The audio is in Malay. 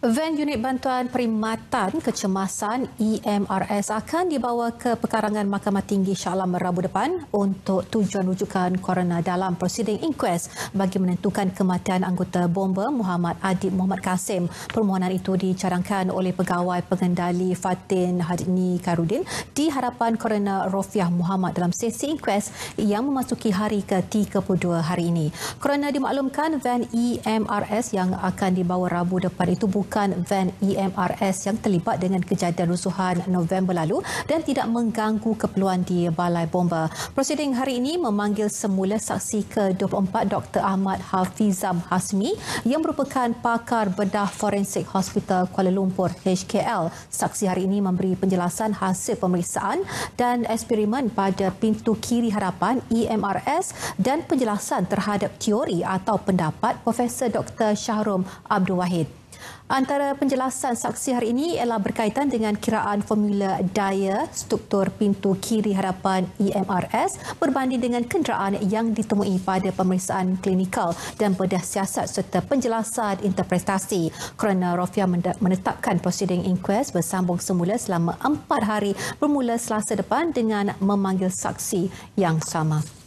Van unit bantuan perkhidmatan kecemasan EMRS akan dibawa ke pekarangan Mahkamah Tinggi Shah Alam Rabu depan untuk tujuan rujukan korona dalam prosiding inquest bagi menentukan kematian anggota bomba Muhammad Adib Muhammad Kasim. Permohonan itu dicarangkan oleh pegawai pengendali Fatin Hadni Karudin di hadapan korona Rofiah Muhammad dalam sesi inquest yang memasuki hari ke-32 hari ini. Korona dimaklumkan van EMRS yang akan dibawa Rabu depan itu bukan menggunakan van EMRS yang terlibat dengan kejadian rusuhan November lalu dan tidak mengganggu keperluan di Balai Bomba. Prosiding hari ini memanggil semula saksi ke-24 Dr. Ahmad Hafizam Hasmi yang merupakan pakar bedah forensik Hospital Kuala Lumpur HKL. Saksi hari ini memberi penjelasan hasil pemeriksaan dan eksperimen pada pintu kiri harapan EMRS dan penjelasan terhadap teori atau pendapat Profesor Dr. Syahrum Abdul Wahid. Antara penjelasan saksi hari ini ialah berkaitan dengan kiraan formula daya struktur pintu kiri harapan EMRS berbanding dengan kenderaan yang ditemui pada pemeriksaan klinikal dan bedah siasat serta penjelasan interpretasi. Kerana Rofia menetapkan proceeding inquest bersambung semula selama empat hari bermula selasa depan dengan memanggil saksi yang sama.